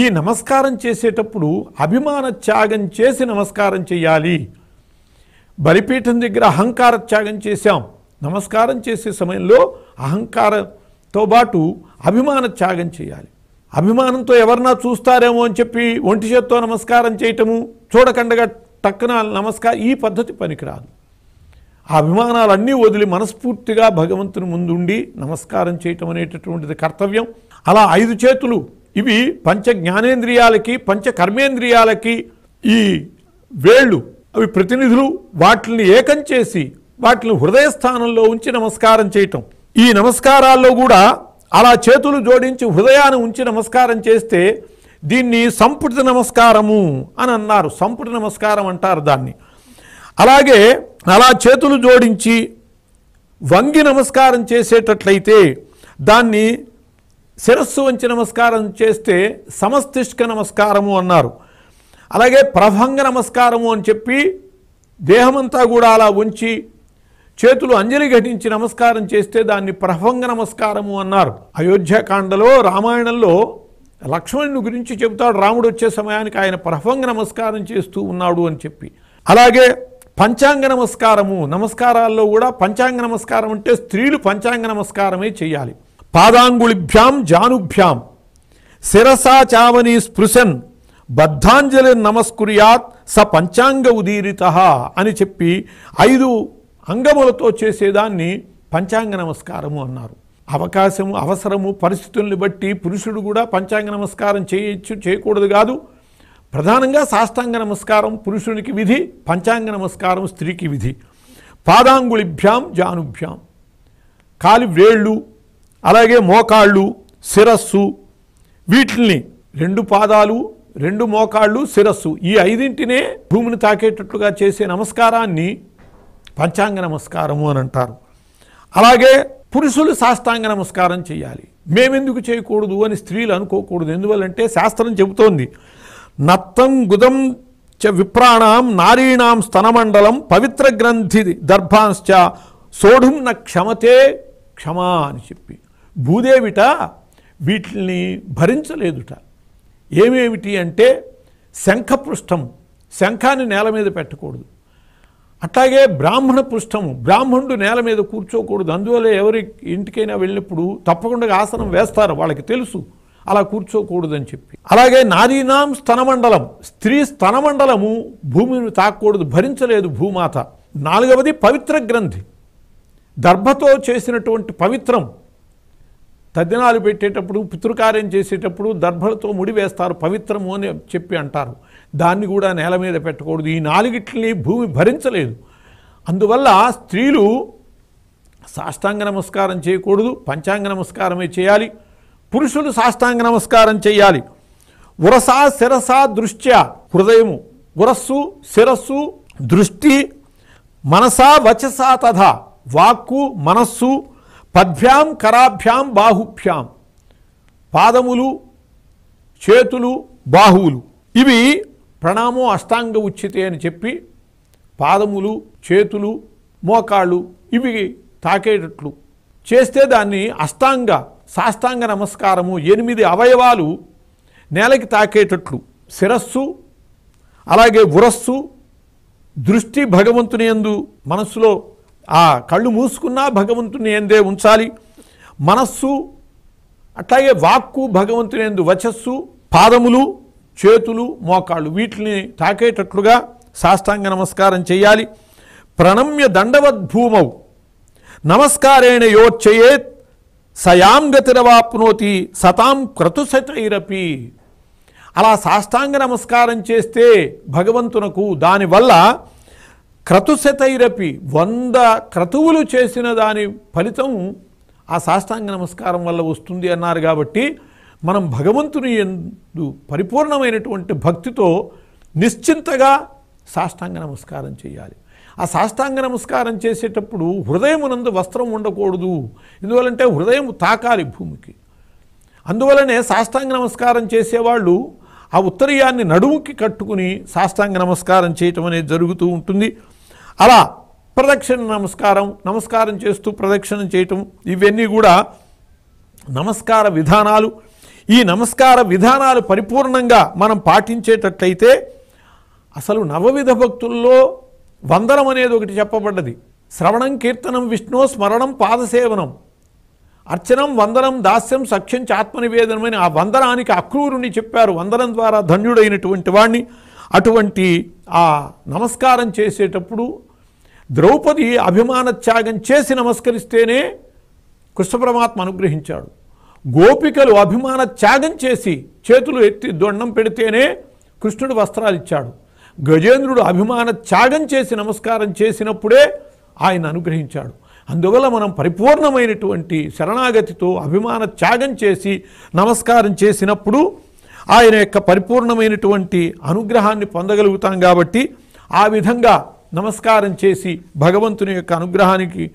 ఈ నమస్కారం చేసేటప్పుడు అభిమాన త్యాగం చేసి నమస్కారం చేయాలి బలిపీఠం దగ్గర అహంకార త్యాగం చేశాం నమస్కారం చేసే సమయంలో అహంకారంతో పాటు అభిమాన త్యాగం చేయాలి అభిమానంతో ఎవరన్నా చూస్తారేమో అని చెప్పి ఒంటి చేత్తో నమస్కారం చేయటము చూడకండగా టక్కన నమస్కారం ఈ పద్ధతి పనికిరాదు ఆ అభిమానాలన్నీ వదిలి మనస్ఫూర్తిగా భగవంతుని ముందుండి నమస్కారం చేయటం అనేటటువంటిది కర్తవ్యం అలా ఐదు చేతులు ఇవి పంచ జ్ఞానేంద్రియాలకి పంచ కర్మేంద్రియాలకి ఈ వేళ్ళు అవి ప్రతినిధులు వాటిని ఏకం చేసి వాటిని హృదయ స్థానంలో ఉంచి నమస్కారం చేయటం ఈ నమస్కారాల్లో కూడా అలా చేతులు జోడించి హృదయాన్ని ఉంచి నమస్కారం చేస్తే దీన్ని సంపుటి నమస్కారము అని అన్నారు సంపుటి నమస్కారం అంటారు దాన్ని అలాగే అలా చేతులు జోడించి వంగి నమస్కారం చేసేటట్లయితే దాన్ని శిరస్సు వంచి నమస్కారం చేస్తే సమస్తిష్క నమస్కారము అన్నారు అలాగే ప్రభంగ నమస్కారము అని చెప్పి దేహమంతా కూడా అలా ఉంచి చేతులు అంజలి ఘటించి నమస్కారం చేస్తే దాన్ని ప్రభంగ నమస్కారము అన్నారు అయోధ్యకాండలో రామాయణంలో లక్ష్మణుని గురించి చెబుతాడు రాముడు వచ్చే సమయానికి ఆయన ప్రభంగ నమస్కారం చేస్తూ ఉన్నాడు అని చెప్పి అలాగే పంచాంగ నమస్కారము నమస్కారాల్లో కూడా పంచాంగ నమస్కారం అంటే స్త్రీలు పంచాంగ నమస్కారమే చేయాలి పాదాంగుళిభ్యాం జానుభ్యాం శిరసా చావని స్పృశన్ బద్ధాంజలి నమస్కుర్యాత్ స పంచాంగ ఉదీరిత అని చెప్పి ఐదు అంగములతో చేసేదాన్ని పంచాంగ నమస్కారము అన్నారు అవకాశము అవసరము పరిస్థితుల్ని బట్టి పురుషుడు కూడా పంచాంగ నమస్కారం చేయొచ్చు చేయకూడదు కాదు ప్రధానంగా సాష్టాంగ నమస్కారం పురుషునికి విధి పంచాంగ నమస్కారం స్త్రీకి విధి పాదాంగుళిభ్యాం జానుభ్యాం కాలి వేళ్ళు అలాగే మోకాళ్ళు శిరస్సు వీటిల్ని రెండు పాదాలు రెండు మోకాళ్ళు శిరస్సు ఈ ఐదింటినే భూమిని తాకేటట్లుగా చేసే నమస్కారాన్ని పంచాంగ నమస్కారము అని అంటారు అలాగే పురుషులు శాస్త్రాంగ నమస్కారం చేయాలి మేమెందుకు చేయకూడదు అని స్త్రీలు అనుకోకూడదు ఎందువల్లంటే శాస్త్రం చెబుతోంది నత్తం గుదం చ విప్రాణాం నారీణాం స్తనమండలం పవిత్ర గ్రంథి దర్భాంశ్చ సోఢుం న క్షమతే క్షమా అని చెప్పి భూదేవిట వీటిని భరించలేదుట ఏమేమిటి అంటే శంఖపృష్ఠం శంఖాన్ని నేల మీద పెట్టకూడదు అట్లాగే బ్రాహ్మణ పృష్టము బ్రాహ్మణుడు నేల మీద కూర్చోకూడదు అందువల్ల ఎవరి ఇంటికైనా వెళ్ళినప్పుడు తప్పకుండా ఆసనం వేస్తారు వాళ్ళకి తెలుసు అలా కూర్చోకూడదని చెప్పి అలాగే నారీనాం స్తనమండలం స్త్రీ స్తనమండలము భూమిని తాకూడదు భరించలేదు భూమాత నాలుగవది పవిత్ర గ్రంథి దర్భతో చేసినటువంటి పవిత్రం తద్దినాలు పెట్టేటప్పుడు పితృకార్యం చేసేటప్పుడు దర్భలతో ముడివేస్తారు పవిత్రము అని చెప్పి అంటారు దాన్ని కూడా నేల మీద పెట్టకూడదు ఈ నాలుగిట్లని భూమి భరించలేదు అందువల్ల స్త్రీలు సాష్టాంగ నమస్కారం చేయకూడదు పంచాంగ నమస్కారమే చేయాలి పురుషులు సాష్టాంగ నమస్కారం చేయాలి ఉరస శిరస దృష్ట్యా హృదయము ఉరస్సు శిరస్సు దృష్టి మనసా వచస తథ వాక్కు మనస్సు పద్భ్యాం కరాభ్యాం బాహుభ్యాం పాదములు చేతులు బాహువులు ఇవి ప్రణామో అష్టాంగ ఉచితే అని చెప్పి పాదములు చేతులు మోకాళ్ళు ఇవి తాకేటట్లు చేస్తే దాన్ని అష్టాంగ సాష్టాంగ నమస్కారము ఎనిమిది అవయవాలు నేలకి తాకేటట్లు శిరస్సు అలాగే ఉరస్సు దృష్టి భగవంతుని ఎందు మనస్సులో ఆ కళ్ళు మూసుకున్నా భగవంతుని ఎందే ఉంచాలి మనస్సు అట్లాగే వాక్కు భగవంతుని ఎందు వచస్సు పాదములు చేతులు మోకాళ్ళు వీటిని తాకేటట్లుగా సాష్టాంగ నమస్కారం చేయాలి ప్రణమ్య దండవద్భూమౌ నమస్కారేణ యోచేయేత్ సయాం గతిరవాప్నోతి సతాం క్రతుశతైరపి అలా సాష్టాంగ నమస్కారం చేస్తే భగవంతునకు దానివల్ల క్రతుశతైరపి వంద క్రతువులు చేసిన దాని ఫలితం ఆ సాష్టాంగ నమస్కారం వల్ల వస్తుంది అన్నారు కాబట్టి మనం భగవంతుని ఎందు పరిపూర్ణమైనటువంటి భక్తితో నిశ్చింతగా సాష్టాంగ నమస్కారం చేయాలి ఆ సాష్టాంగ నమస్కారం చేసేటప్పుడు హృదయమునందు వస్త్రం ఉండకూడదు ఎందువలంటే హృదయం తాకాలి భూమికి అందువలనే సాష్టాంగ నమస్కారం చేసేవాళ్ళు ఆ ఉత్తరీయాన్ని నడుముకి కట్టుకుని సాష్టాంగ నమస్కారం చేయటం అనేది జరుగుతూ ఉంటుంది అలా ప్రదక్షిణ నమస్కారం నమస్కారం చేస్తూ ప్రదక్షిణం చేయటం ఇవన్నీ కూడా నమస్కార విధానాలు ఈ నమస్కార విధానాలు పరిపూర్ణంగా మనం పాటించేటట్లయితే అసలు నవవిధ భక్తుల్లో వందనం అనేది ఒకటి చెప్పబడ్డది శ్రవణం కీర్తనం విష్ణు స్మరణం పాదసేవనం అర్చనం వందనం దాస్యం సఖ్యం చాత్మనివేదనమైన ఆ వందనానికి అక్రూరుని చెప్పారు వందనం ద్వారా ధన్యుడైనటువంటి వాణ్ణి అటువంటి ఆ నమస్కారం చేసేటప్పుడు ద్రౌపది అభిమాన త్యాగం చేసి నమస్కరిస్తేనే కృష్ణ పరమాత్మ అనుగ్రహించాడు గోపికలు అభిమాన త్యాగం చేసి చేతులు ఎత్తి దొండం పెడితేనే కృష్ణుడు వస్త్రాలు ఇచ్చాడు గజేంద్రుడు అభిమాన త్యాగం చేసి నమస్కారం చేసినప్పుడే ఆయన అనుగ్రహించాడు అందువల్ల మనం పరిపూర్ణమైనటువంటి శరణాగతితో అభిమాన త్యాగం చేసి నమస్కారం చేసినప్పుడు ఆయన యొక్క పరిపూర్ణమైనటువంటి అనుగ్రహాన్ని పొందగలుగుతాం కాబట్టి ఆ విధంగా నమస్కారం చేసి భగవంతుని యొక్క అనుగ్రహానికి